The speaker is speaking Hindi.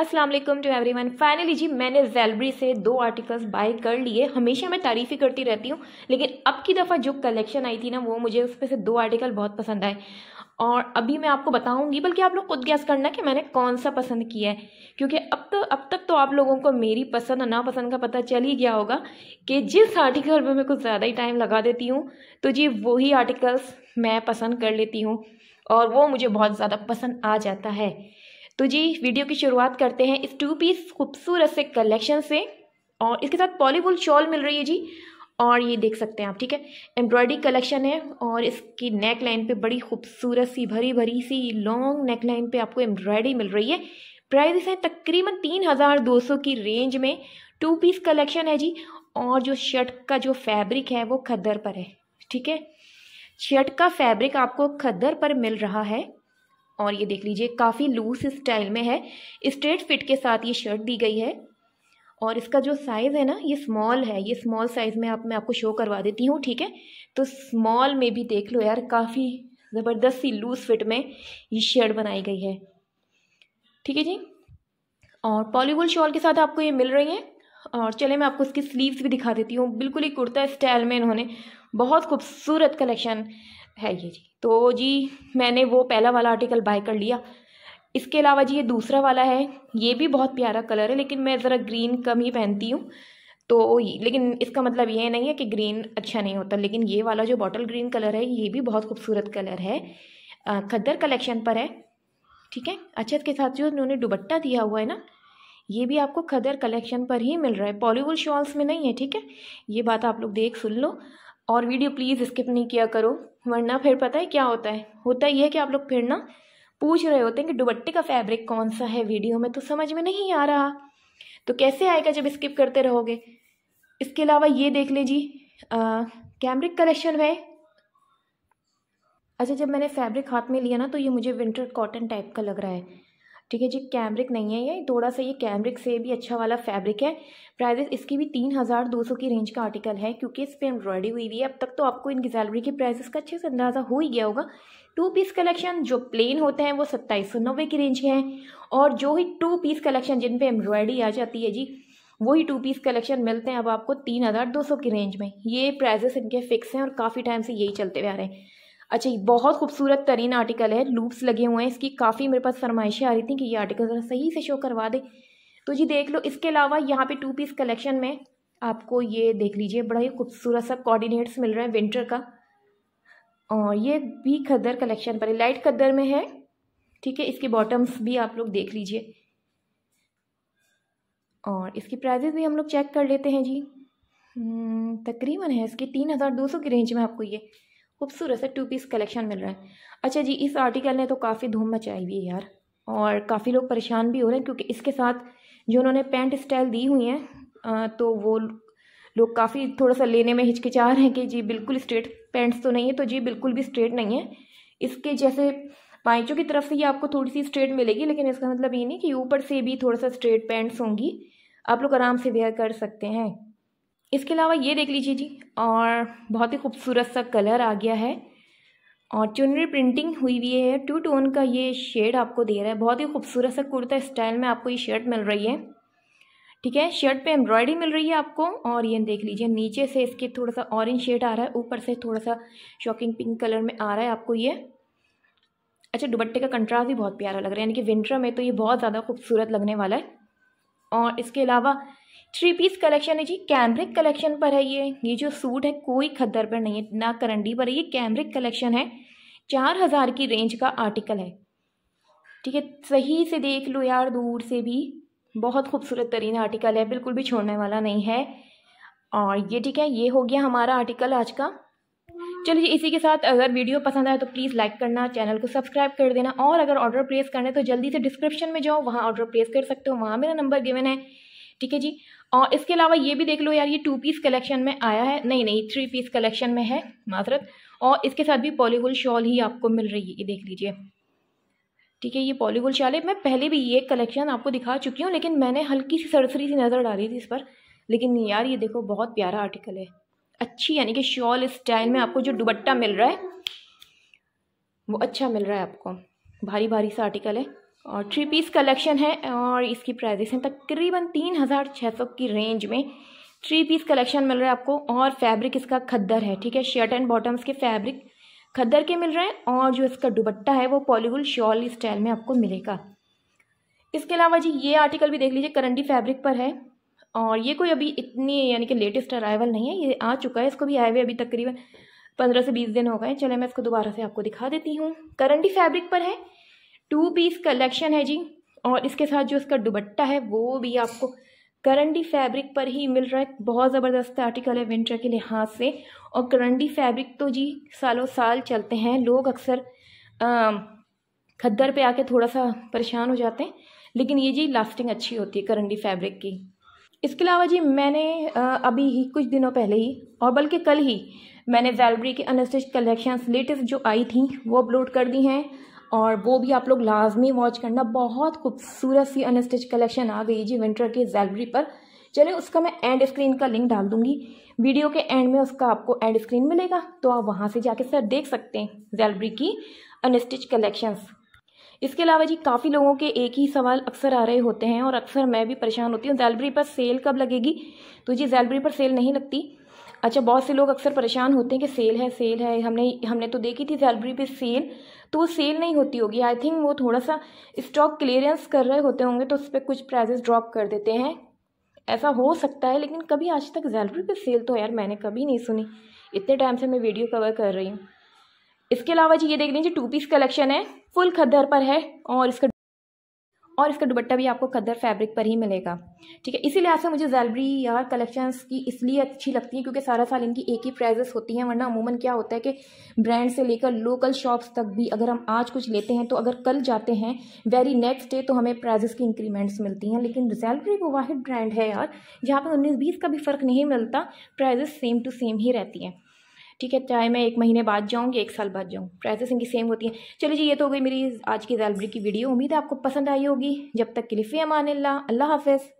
अस्सलाम वालेकुम टू एवरीवन फाइनली जी मैंने जेलबरी से दो आर्टिकल्स बाय कर लिए हमेशा मैं तारीफ़ ही करती रहती हूँ लेकिन अब की दफ़ा जो कलेक्शन आई थी ना वो मुझे उसमें से दो आर्टिकल बहुत पसंद आए और अभी मैं आपको बताऊंगी बल्कि आप लोग खुद गैस करना कि मैंने कौन सा पसंद किया है क्योंकि अब तो अब तक तो आप लोगों को मेरी पसंद और नापसंद का पता चल ही गया होगा कि जिस आर्टिकल पर मैं कुछ ज़्यादा ही टाइम लगा देती हूँ तो जी वही आर्टिकल्स मैं पसंद कर लेती हूँ और वो मुझे बहुत ज़्यादा पसंद आ जाता है तो जी वीडियो की शुरुआत करते हैं इस टू पीस खूबसूरत से कलेक्शन से और इसके साथ पॉलीवुल शॉल मिल रही है जी और ये देख सकते हैं आप ठीक है एम्ब्रॉयडरी कलेक्शन है और इसकी नेक लाइन पे बड़ी खूबसूरत सी भरी भरी सी लॉन्ग नेक लाइन पे आपको एम्ब्रॉयडरी मिल रही है प्राइस है तकरीबन तीन हज़ार दो सौ की रेंज में टू पीस कलेक्शन है जी और जो शर्ट का जो फैब्रिक है वो खद्दर पर है ठीक है शर्ट का फैब्रिक आपको खद्दर पर मिल रहा है और ये देख लीजिए काफ़ी लूज स्टाइल में है स्ट्रेट फिट के साथ ये शर्ट दी गई है और इसका जो साइज़ है ना ये स्मॉल है ये स्मॉल साइज़ में आप मैं आपको शो करवा देती हूँ ठीक है तो स्मॉल में भी देख लो यार काफ़ी ज़बरदस्त सी लूज फिट में ये शर्ट बनाई गई है ठीक है जी और पॉलीवुल शॉल के साथ आपको ये मिल रही है और चले मैं आपको इसकी स्लीव्स भी दिखा देती हूँ बिल्कुल ही कुर्ता स्टाइल में इन्होंने बहुत खूबसूरत कलेक्शन है ये जी तो जी मैंने वो पहला वाला आर्टिकल बाय कर लिया इसके अलावा जी ये दूसरा वाला है ये भी बहुत प्यारा कलर है लेकिन मैं ज़रा ग्रीन कम ही पहनती हूँ तो लेकिन इसका मतलब ये नहीं है कि ग्रीन अच्छा नहीं होता लेकिन ये वाला जो बॉटल ग्रीन कलर है ये भी बहुत खूबसूरत कलर है खद्दर कलेक्शन पर है ठीक है अच्छा इसके साथ जो उन्होंने दुबट्टा दिया हुआ है ना ये भी आपको खदर कलेक्शन पर ही मिल रहा है पॉलीवुड शॉल्स में नहीं है ठीक है ये बात आप लोग देख सुन लो और वीडियो प्लीज़ स्किप नहीं किया करो वरना फिर पता है क्या होता है होता ही है कि आप लोग फिर ना पूछ रहे होते हैं कि दुबट्टे का फैब्रिक कौन सा है वीडियो में तो समझ में नहीं आ रहा तो कैसे आएगा जब स्किप करते रहोगे इसके अलावा ये देख लीजिए कैमरिक कलेक्शन है अच्छा जब मैंने फैब्रिक हाथ में लिया ना तो ये मुझे विंटर कॉटन टाइप का लग रहा है ठीक है जी कैमरिक नहीं है ये थोड़ा सा ये कैमरिक से भी अच्छा वाला फैब्रिक है प्राइजेस इसकी भी तीन हज़ार दो सौ की रेंज का आर्टिकल है क्योंकि इस पर एम्ब्रॉयडरी हुई हुई है अब तक तो आपको इनकी गजैलरी के प्राइजेस का अच्छे से अंदाज़ा हो ही गया होगा टू पीस कलेक्शन जो प्लेन होते हैं वो सत्ताईस सौ नब्बे की रेंज के हैं और जो ही टू पीस कलेक्शन जिन पर एम्ब्रॉयडरी आ जाती है जी वही टू पीस कलेक्शन मिलते हैं अब आपको तीन हज़ार दो सौ की रेंज में ये प्राइजेस इनके फिक्स हैं और काफ़ी टाइम से यही चलते हुए आ रहे हैं अच्छा ये बहुत खूबसूरत तरीन आर्टिकल है लूप्स लगे हुए हैं इसकी काफ़ी मेरे पास फरमाइशें आ रही थी कि ये आर्टिकल ज़रा सही से शो करवा दे तो जी देख लो इसके अलावा यहाँ पे टू पीस कलेक्शन में आपको ये देख लीजिए बड़ा ही खूबसूरत सा कोऑर्डिनेट्स मिल रहा है विंटर का और ये भी खद्दर कलेक्शन पर लाइट खद्दर में है ठीक है इसके बॉटम्स भी आप लोग देख लीजिए और इसकी प्राइजेज भी हम लोग चेक कर लेते हैं जी हम्म, तकरीबन है इसकी तीन हज़ार दो सौ की रेंज में आपको ये खूबसूरत सा टू पीस कलेक्शन मिल रहा है अच्छा जी इस आर्टिकल ने तो काफ़ी धूम मचाई हुई है यार और काफ़ी लोग परेशान भी हो रहे हैं क्योंकि इसके साथ जो उन्होंने पैंट स्टाइल दी हुई हैं तो वो लोग काफ़ी थोड़ा सा लेने में हिचकिचा रहे हैं कि जी बिल्कुल स्ट्रेट पैंट्स तो नहीं है तो जी बिल्कुल भी स्ट्रेट नहीं है इसके जैसे पाइचों की तरफ से ही आपको थोड़ी सी स्ट्रेट मिलेगी लेकिन इसका मतलब ये नहीं कि ऊपर से भी थोड़ा सा स्ट्रेट पैंट्स होंगी आप लोग आराम से वेयर कर सकते हैं इसके अलावा ये देख लीजिए जी और बहुत ही खूबसूरत सा कलर आ गया है और चुनरी प्रिंटिंग हुई हुई है टू टोन का ये शेड आपको दे रहा है बहुत ही खूबसूरत सा कुर्ता स्टाइल में आपको ये शर्ट मिल रही है ठीक है शर्ट पे एम्ब्रॉयडरी मिल रही है आपको और ये देख लीजिए नीचे से इसके थोड़ा सा ऑरेंज शेड आ रहा है ऊपर से थोड़ा सा शॉकिंग पिंक कलर में आ रहा है आपको ये अच्छा दुबट्टे का कंट्रास्ट भी बहुत प्यारा लग रहा है यानी कि विंटर में तो ये बहुत ज़्यादा खूबसूरत लगने वाला है और इसके अलावा थ्री पीस कलेक्शन है जी कैमरिक कलेक्शन पर है ये ये जो सूट है कोई खद्दर पर नहीं है ना करंडी पर है ये कैमरिक कलेक्शन है चार हज़ार की रेंज का आर्टिकल है ठीक है सही से देख लो यार दूर से भी बहुत खूबसूरत तरीन आर्टिकल है बिल्कुल भी छोड़ने वाला नहीं है और ये ठीक है ये हो गया हमारा आर्टिकल आज का चलिए इसी के साथ अगर वीडियो पसंद आए तो प्लीज़ लाइक करना चैनल को सब्सक्राइब कर देना और अगर ऑर्डर प्लेस करना है तो जल्दी से डिस्क्रिप्शन में जाओ वहाँ ऑर्डर प्लेस कर सकते हो वहाँ मेरा नंबर गिवन है ठीक है जी और इसके अलावा ये भी देख लो यार ये टू पीस कलेक्शन में आया है नहीं नहीं थ्री पीस कलेक्शन में है माजरत और इसके साथ भी पॉलीवुल शॉल ही आपको मिल रही है ये देख लीजिए ठीक है ये पॉलीवुल शॉल है मैं पहले भी ये कलेक्शन आपको दिखा चुकी हूँ लेकिन मैंने हल्की सी सरसरी सी नज़र डाली थी इस पर लेकिन यार ये देखो बहुत प्यारा आर्टिकल है अच्छी यानी कि शॉल स्टाइल में आपको जो दुबट्टा मिल रहा है वो अच्छा मिल रहा है आपको भारी भारी सा आर्टिकल है और थ्री पीस कलेक्शन है और इसकी प्राइजेस हैं तकरीबन तीन हज़ार छः सौ की रेंज में थ्री पीस कलेक्शन मिल रहा है आपको और फैब्रिक इसका खद्दर है ठीक है शर्ट एंड बॉटम्स के फैब्रिक खद्दर के मिल रहे हैं और जो इसका दुबट्टा है वो पॉलीवुल शॉल स्टाइल में आपको मिलेगा इसके अलावा जी ये आर्टिकल भी देख लीजिए करंडी फैब्रिक पर है और ये कोई अभी इतनी यानी कि लेटेस्ट अराइवल नहीं है ये आ चुका है इसको भी आए हुए अभी तकरीबन पंद्रह से बीस दिन हो गए चले मैं इसको दोबारा से आपको दिखा देती हूँ करंडी फैब्रिक पर है टू पीस कलेक्शन है जी और इसके साथ जो इसका दुबट्टा है वो भी आपको करंडी फैब्रिक पर ही मिल रहा है बहुत ज़बरदस्त आर्टिकल है विंटर के लिहाज से और करंडी फैब्रिक तो जी सालों साल चलते हैं लोग अक्सर खद्दर पे आके थोड़ा सा परेशान हो जाते हैं लेकिन ये जी लास्टिंग अच्छी होती है करंडी फैब्रिक की इसके अलावा जी मैंने अभी ही कुछ दिनों पहले ही और बल्कि कल ही मैंने वेलबरी के अनस्टिच कलेक्शंस लेटेस्ट जो आई थी वो अपलोड कर दी हैं और वो भी आप लोग लाजमी वॉच करना बहुत खूबसूरत सी अनस्टिच कलेक्शन आ गई जी विंटर के जैलरी पर चले उसका मैं एंड स्क्रीन का लिंक डाल दूंगी वीडियो के एंड में उसका आपको एंड स्क्रीन मिलेगा तो आप वहाँ से जाके सर देख सकते हैं जैलरी की अनस्टिच कलेक्शंस इसके अलावा जी काफ़ी लोगों के एक ही सवाल अक्सर आ रहे होते हैं और अक्सर मैं भी परेशान होती हूँ जैलबरी पर सेल कब लगेगी तो जी जैलबरी पर सेल नहीं लगती अच्छा बहुत से लोग अक्सर परेशान होते हैं कि सेल है सेल है हमने हमने तो देखी थी सैलरी पे सेल तो वो सेल नहीं होती होगी आई थिंक वो थोड़ा सा स्टॉक क्लियरेंस कर रहे होते होंगे तो उस पर कुछ प्राइजेस ड्रॉप कर देते हैं ऐसा हो सकता है लेकिन कभी आज तक सैलरी पे सेल तो यार मैंने कभी नहीं सुनी इतने टाइम से मैं वीडियो कवर कर रही हूँ इसके अलावा जी ये देख लीजिए टू पीस कलेक्शन है फुल खद्दर पर है और इसका और इसका दुबट्टा भी आपको कदर फैब्रिक पर ही मिलेगा ठीक है इसी लिहाज से मुझे ज्वेलरी यार कलेक्शंस की इसलिए अच्छी लगती है क्योंकि सारा साल इनकी एक ही प्राइजेस होती हैं वरना अमूमन क्या होता है कि ब्रांड से लेकर लोकल शॉप्स तक भी अगर हम आज कुछ लेते हैं तो अगर कल जाते हैं वेरी नेक्स्ट डे तो हमें प्राइजेस की इंक्रीमेंट्स मिलती हैं लेकिन ज्वेलरी वो वाहिद ब्रांड है यार जहाँ पर उन्नीस बीस का भी फ़र्क नहीं मिलता प्राइजेस सेम टू सेम ही रहती हैं ठीक है चाहे मैं एक महीने बाद जाऊँ या एक साल बाद जाऊँ प्राइसेस इनकी सेम होती हैं चलिए जी ये तो हो गई मेरी आज की जैलबरी की वीडियो उम्मीद है आपको पसंद आई होगी जब तक के लिए फ़ी अमान अल्लाह हाफिज़